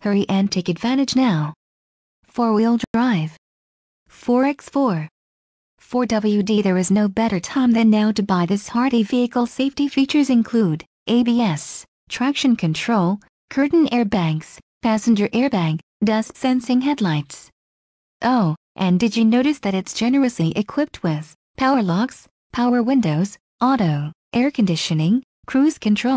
Hurry and take advantage now. Four-wheel drive. 4x4. For WD there is no better time than now to buy this hardy vehicle safety features include, ABS, traction control, curtain airbags, passenger airbag, dust sensing headlights. Oh, and did you notice that it's generously equipped with, power locks, power windows, auto, air conditioning, cruise control,